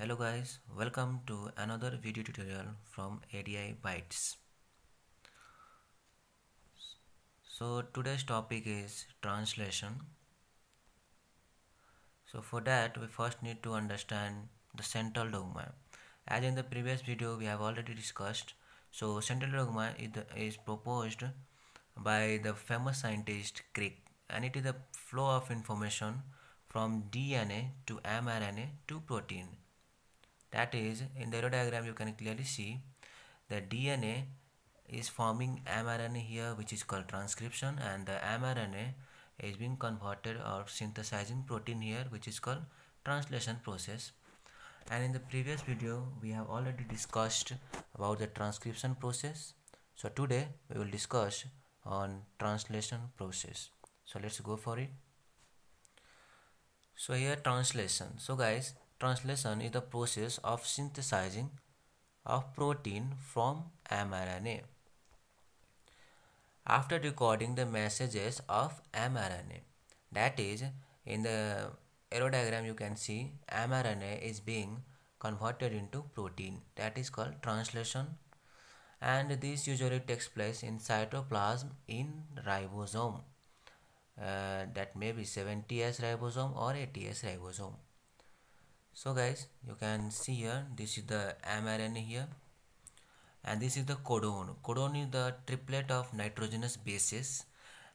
hello guys welcome to another video tutorial from ADI bytes so today's topic is translation so for that we first need to understand the central dogma as in the previous video we have already discussed so central dogma is, proposed by the famous scientist Crick and it is the flow of information from DNA to mRNA to protein that is, in the arrow diagram, you can clearly see the DNA is forming mRNA here, which is called transcription, and the mRNA is being converted or synthesizing protein here, which is called translation process. And in the previous video, we have already discussed about the transcription process. So today we will discuss on translation process. So let's go for it. So here translation. So guys, Translation is the process of synthesizing of protein from mRNA. After recording the messages of mRNA, that is, in the arrow diagram you can see mRNA is being converted into protein that is called translation and this usually takes place in cytoplasm in ribosome uh, that may be 70s ribosome or 80s ribosome so guys you can see here this is the mRNA here and this is the codon codon is the triplet of nitrogenous bases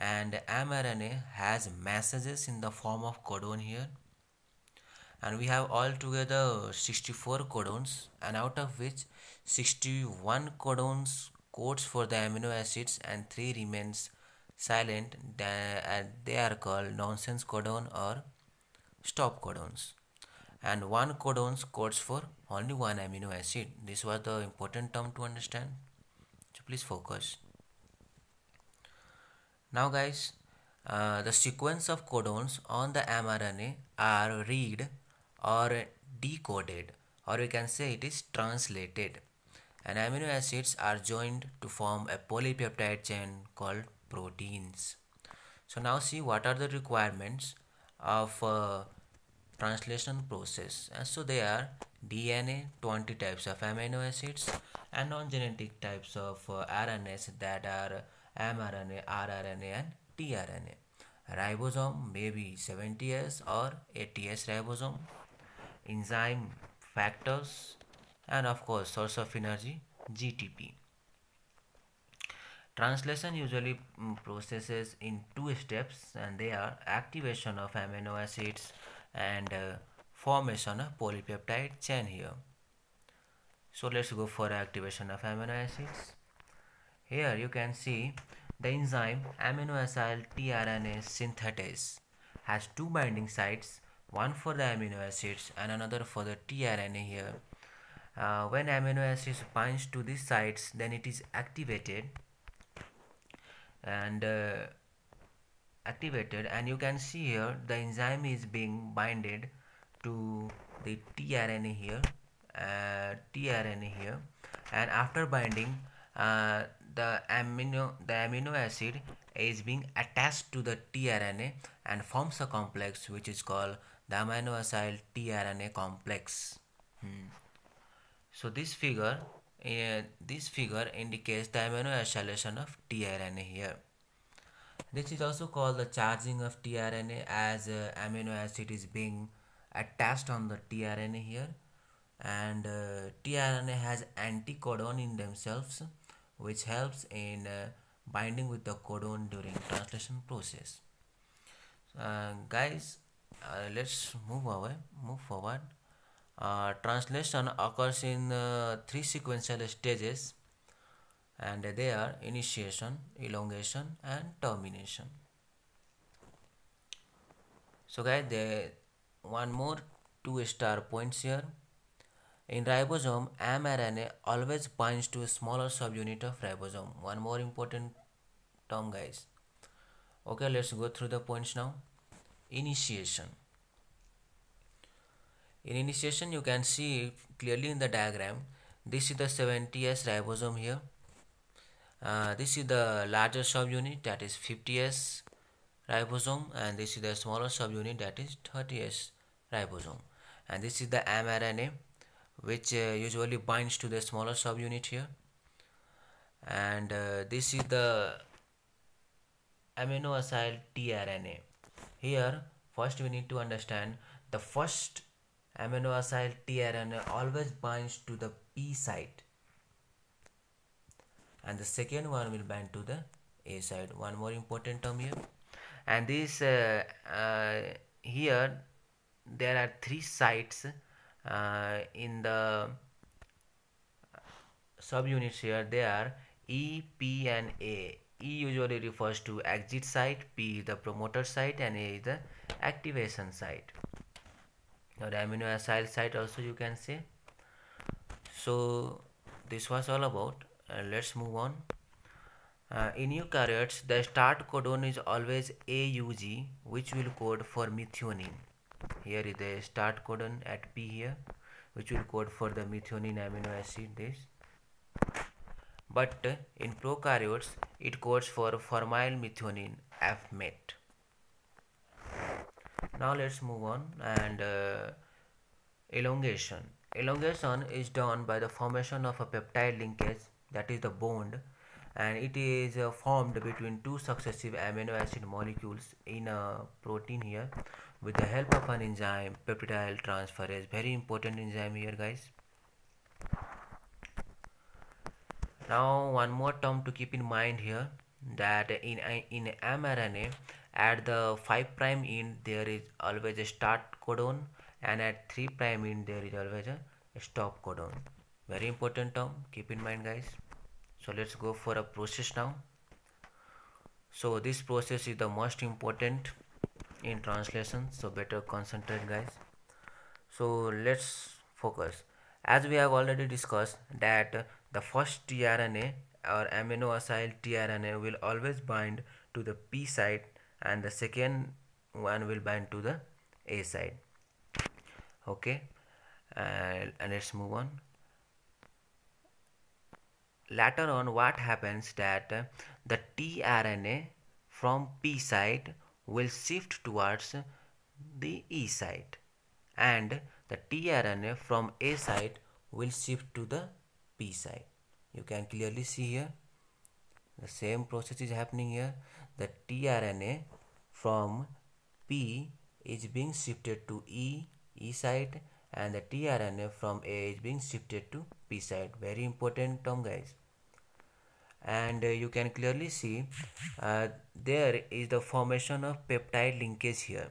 and mRNA has messages in the form of codon here and we have altogether 64 codons and out of which 61 codons codes for the amino acids and 3 remains silent they are called nonsense codon or stop codons and one codon codes for only one amino acid this was the important term to understand so please focus now guys uh, the sequence of codons on the mRNA are read or decoded or you can say it is translated and amino acids are joined to form a polypeptide chain called proteins so now see what are the requirements of uh, translation process so there are DNA 20 types of amino acids and non-genetic types of uh, RNAs that are mRNA, rRNA and tRNA. Ribosome may be 70S or 80S ribosome, enzyme factors and of course source of energy GTP. Translation usually mm, processes in two steps and they are activation of amino acids and uh, formation of polypeptide chain here so let's go for activation of amino acids here you can see the enzyme aminoacyl tRNA synthetase has two binding sites one for the amino acids and another for the tRNA here uh, when amino acids binds to these sites then it is activated and uh, activated and you can see here the enzyme is being binded to the tRNA here uh, tRNA here and after binding uh, the amino the amino acid is being attached to the tRNA and forms a complex which is called the aminoacyl tRNA complex hmm. so this figure uh, this figure indicates the amino acylation of tRNA here this is also called the charging of tRNA as uh, amino acid is being attached on the tRNA here and uh, tRNA has anticodon in themselves which helps in uh, binding with the codon during translation process. Uh, guys uh, let's move away move forward uh, translation occurs in three sequential stages and they are initiation, elongation and termination. So guys, there one more two star points here. In ribosome, mRNA always binds to a smaller subunit of ribosome. One more important term guys. Okay, let's go through the points now. Initiation. In initiation, you can see clearly in the diagram, this is the 70S ribosome here uh, this is the larger subunit that is 50s ribosome and this is the smaller subunit that is 30s ribosome and this is the mRNA which uh, usually binds to the smaller subunit here and uh, this is the aminoacyl tRNA here first we need to understand the first aminoacyl tRNA always binds to the P site and the second one will bind to the a side one more important term here and this uh, uh, here there are three sites uh, in the subunits here they are E, P and A. E usually refers to exit site, P is the promoter site and A is the activation site or acid site also you can say. So this was all about uh, let's move on uh, in eukaryotes the start codon is always AUG which will code for methionine here is the start codon at P here which will code for the methionine amino acid this but uh, in prokaryotes it codes for formyl methionine FMET now let's move on and uh, elongation elongation is done by the formation of a peptide linkage that is the bond and it is uh, formed between two successive amino acid molecules in a protein here with the help of an enzyme peptidyl transferase very important enzyme here guys now one more term to keep in mind here that in uh, in mRNA at the 5 prime end there is always a start codon and at 3 prime end there is always a stop codon very important term keep in mind guys so let's go for a process now so this process is the most important in translation so better concentrate guys so let's focus as we have already discussed that the first tRNA or aminoacyl tRNA will always bind to the P side and the second one will bind to the A side okay uh, and let's move on later on what happens that uh, the tRNA from P site will shift towards the E site and the tRNA from A site will shift to the P site. You can clearly see here the same process is happening here. The tRNA from P is being shifted to E, E site and the tRNA from A is being shifted to P site. Very important term guys and uh, you can clearly see uh, there is the formation of peptide linkage here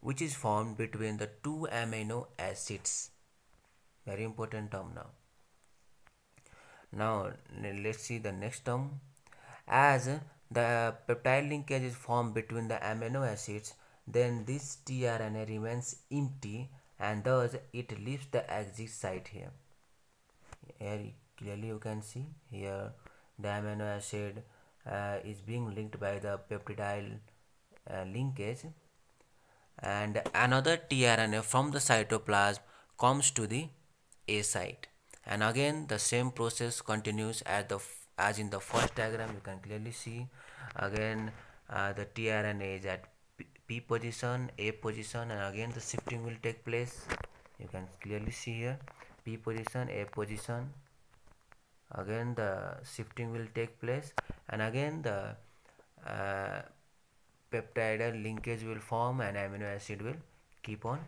which is formed between the two amino acids very important term now now let's see the next term as the peptide linkage is formed between the amino acids then this tRNA remains empty and thus it leaves the exit site here, here clearly you can see here the amino acid uh, is being linked by the peptidyl uh, linkage and another tRNA from the cytoplasm comes to the A site and again the same process continues as the as in the first diagram you can clearly see again uh, the tRNA is at P, P position A position and again the shifting will take place you can clearly see here P position A position again the shifting will take place and again the uh, linkage will form and amino acid will keep on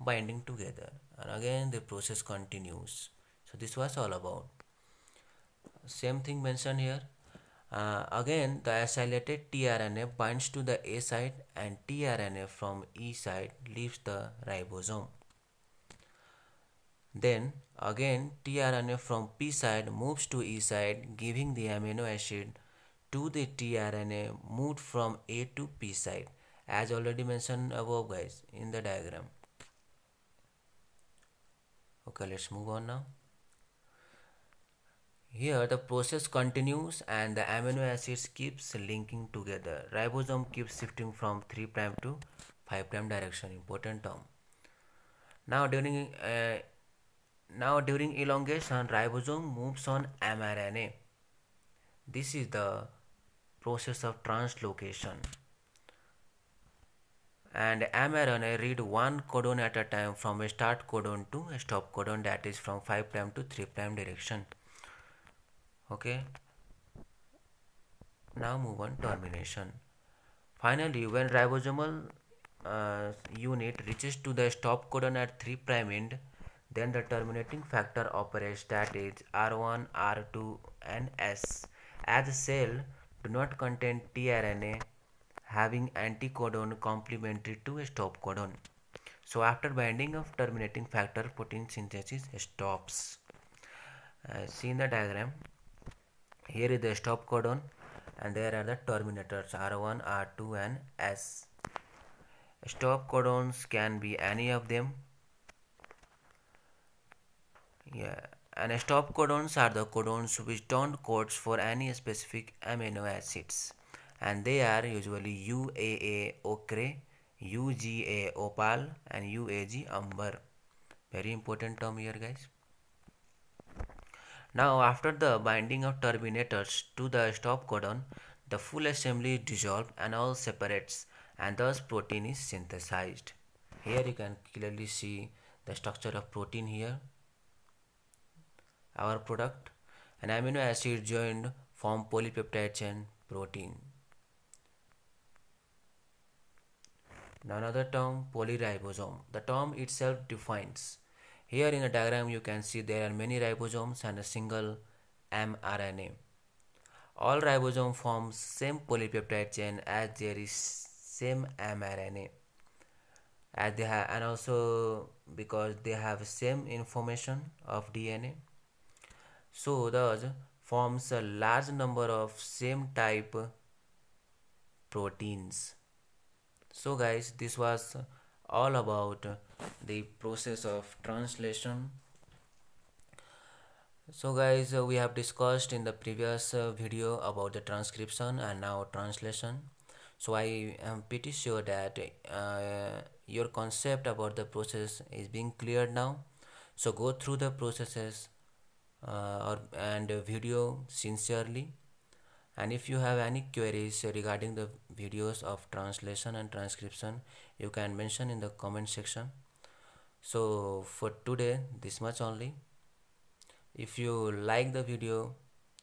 binding together and again the process continues so this was all about same thing mentioned here uh, again the acylated tRNA binds to the A site and tRNA from E site leaves the ribosome then again tRNA from P side moves to E side giving the amino acid to the tRNA moved from A to P side as already mentioned above guys in the diagram. Okay let's move on now. Here the process continues and the amino acids keeps linking together. Ribosome keeps shifting from 3' to 5' direction important term. Now during uh, now during elongation, ribosome moves on mRNA. This is the process of translocation. And mRNA read one codon at a time from a start codon to a stop codon that is from 5' to 3' direction. Okay. Now move on termination. Finally, when ribosomal uh, unit reaches to the stop codon at 3' end, then the terminating factor operates that is R1, R2 and S. As cell do not contain tRNA having anticodon complementary to a stop codon. So after binding of terminating factor protein synthesis stops. Uh, see in the diagram here is the stop codon and there are the terminators R1, R2 and S. Stop codons can be any of them yeah, and stop codons are the codons which don't code for any specific amino acids and they are usually UAA ochre, UGA opal and UAG umber. Very important term here guys. Now after the binding of terminators to the stop codon, the full assembly is dissolved and all separates and thus protein is synthesized. Here you can clearly see the structure of protein here our product and amino acid joined form polypeptide chain protein. Now another term polyribosome. The term itself defines. Here in the diagram you can see there are many ribosomes and a single mRNA. All ribosome form same polypeptide chain as there is same mRNA as they have and also because they have same information of DNA so thus forms a large number of same type proteins so guys this was all about the process of translation so guys we have discussed in the previous video about the transcription and now translation so i am pretty sure that uh, your concept about the process is being cleared now so go through the processes uh, or and video sincerely and if you have any queries regarding the videos of translation and transcription you can mention in the comment section so for today this much only if you like the video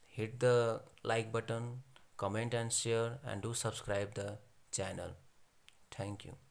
hit the like button comment and share and do subscribe the channel thank you